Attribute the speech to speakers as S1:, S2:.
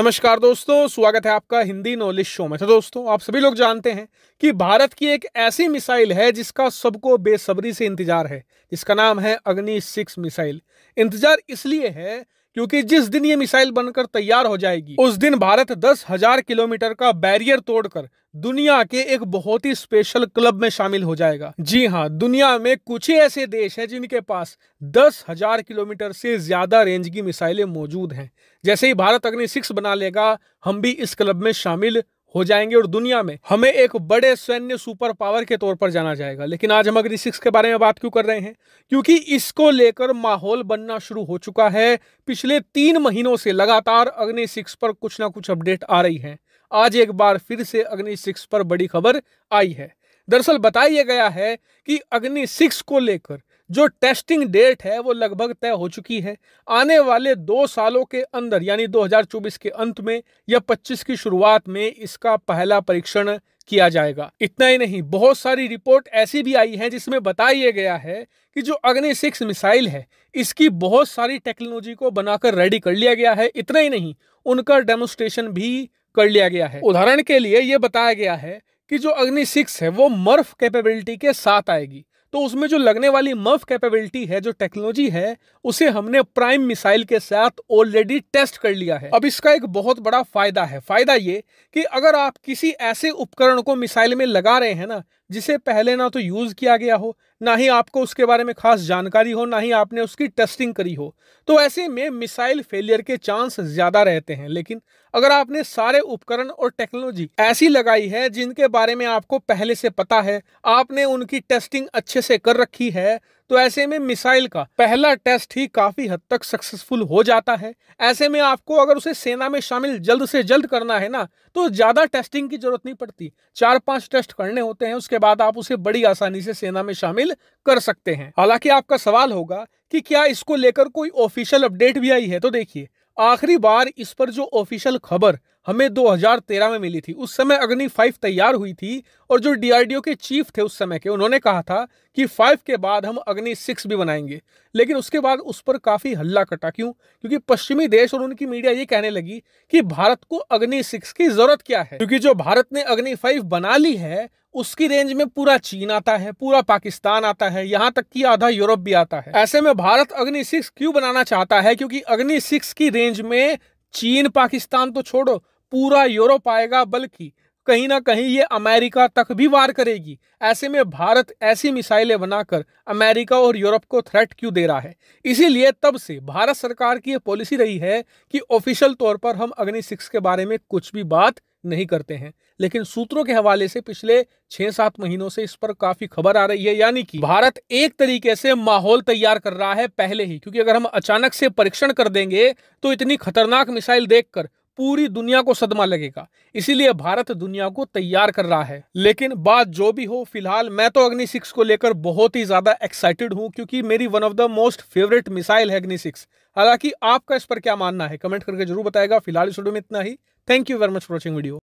S1: नमस्कार दोस्तों स्वागत है आपका हिंदी नॉलेज शो में तो दोस्तों आप सभी लोग जानते हैं कि भारत की एक ऐसी मिसाइल है जिसका सबको बेसब्री से इंतजार है जिसका नाम है अग्नि सिक्स मिसाइल इंतजार इसलिए है क्योंकि जिस दिन ये मिसाइल बनकर तैयार हो जाएगी उस दिन भारत दस हजार किलोमीटर का बैरियर तोड़कर दुनिया के एक बहुत ही स्पेशल क्लब में शामिल हो जाएगा जी हाँ दुनिया में कुछ ही ऐसे देश हैं जिनके पास दस हजार किलोमीटर से ज्यादा रेंज की मिसाइलें मौजूद हैं जैसे ही भारत अग्नि सिक्स बना लेगा हम भी इस क्लब में शामिल हो जाएंगे और दुनिया में हमें एक बड़े सैन्य सुपर पावर के तौर पर जाना जाएगा लेकिन आज हम अग्नि सिक्स के बारे में बात क्यों कर रहे हैं क्योंकि इसको लेकर माहौल बनना शुरू हो चुका है पिछले तीन महीनों से लगातार अग्नि सिक्स पर कुछ ना कुछ अपडेट आ रही है आज एक बार फिर से अग्नि सिक्स पर बड़ी खबर आई है दरअसल बताया गया है कि अग्नि सिक्स को लेकर जो टेस्टिंग डेट है वो लगभग तय हो चुकी है आने वाले दो सालों के अंदर यानी 2024 के अंत में या 25 की शुरुआत में इसका पहला परीक्षण किया जाएगा इतना ही नहीं बहुत सारी रिपोर्ट ऐसी भी आई है जिसमें बताया गया है कि जो अग्नि सिक्स मिसाइल है इसकी बहुत सारी टेक्नोलॉजी को बनाकर रेडी कर लिया गया है इतना ही नहीं उनका डेमोस्ट्रेशन भी कर लिया गया है उदाहरण के लिए ये बताया गया है कि जो अग्नि सिक्स है वो मर्फ कैपेबिलिटी के साथ आएगी तो उसमें जो लगने वाली मफ कैपेबिलिटी है जो टेक्नोलॉजी है उसे हमने प्राइम मिसाइल के साथ ऑलरेडी टेस्ट कर लिया है अब इसका एक बहुत बड़ा फायदा है फायदा ये कि अगर आप किसी ऐसे उपकरण को मिसाइल में लगा रहे हैं ना जिसे पहले ना तो यूज़ किया गया हो ना ही आपको उसके बारे में खास जानकारी हो ना ही आपने उसकी टेस्टिंग करी हो तो ऐसे में मिसाइल फेलियर के चांस ज़्यादा रहते हैं लेकिन अगर आपने सारे उपकरण और टेक्नोलॉजी ऐसी लगाई है जिनके बारे में आपको पहले से पता है आपने उनकी टेस्टिंग अच्छे से कर रखी है तो ऐसे में मिसाइल का पहला टेस्ट ही काफी हद तक सक्सेसफुल हो जाता है ऐसे में आपको अगर उसे सेना में शामिल जल्द से जल्द करना है ना तो ज्यादा टेस्टिंग की जरूरत नहीं पड़ती चार पांच टेस्ट करने होते हैं उसके बाद आप उसे बड़ी आसानी से सेना में शामिल कर सकते हैं हालांकि आपका सवाल होगा कि क्या इसको लेकर कोई ऑफिशियल अपडेट भी आई है तो देखिए आखिरी बार इस पर जो ऑफिशियल खबर हमें 2013 में मिली थी उस समय अग्नि फाइव तैयार हुई थी और जो डीआरडीओ के चीफ थे उस समय के उन्होंने कहा था कि फाइव के बाद हम अग्नि सिक्स भी बनाएंगे लेकिन उसके बाद उस पर काफ़ी हल्ला कटा क्यों क्योंकि पश्चिमी देश और उनकी मीडिया ये कहने लगी कि भारत को अग्नि सिक्स की ज़रूरत क्या है क्योंकि जो भारत ने अग्नि फाइव बना ली है उसकी रेंज में पूरा चीन आता है पूरा पाकिस्तान आता है यहाँ तक कि आधा यूरोप भी आता है ऐसे में भारत अग्नि सिक्स क्यों बनाना चाहता है क्योंकि अग्नि सिक्स की रेंज में चीन पाकिस्तान तो छोड़ो पूरा यूरोप आएगा बल्कि कहीं ना कहीं ये अमेरिका तक भी वार करेगी ऐसे में भारत ऐसी मिसाइलें बनाकर अमेरिका और यूरोप को थ्रेट क्यों दे रहा है इसीलिए तब से भारत सरकार की ये पॉलिसी रही है कि ऑफिशियल तौर पर हम अग्नि सिक्स के बारे में कुछ भी बात नहीं करते हैं लेकिन सूत्रों के हवाले से पिछले छह सात महीनों से इस पर काफी खबर आ रही है यानी कि भारत एक तरीके से माहौल तैयार कर रहा है पहले ही क्योंकि अगर हम अचानक से परीक्षण कर देंगे तो इतनी खतरनाक मिसाइल देखकर पूरी दुनिया को सदमा लगेगा इसीलिए भारत दुनिया को तैयार कर रहा है लेकिन बात जो भी हो फिलहाल मैं तो अग्नि सिक्स को लेकर बहुत ही ज्यादा एक्साइटेड हूँ क्योंकि मेरी one of the most favourite missile है अग्नि सिक्स हालांकि आपका इस पर क्या मानना है कमेंट करके जरूर बताएगा फिलहाल इस वीडियो में इतना ही Thank you very much for watching video.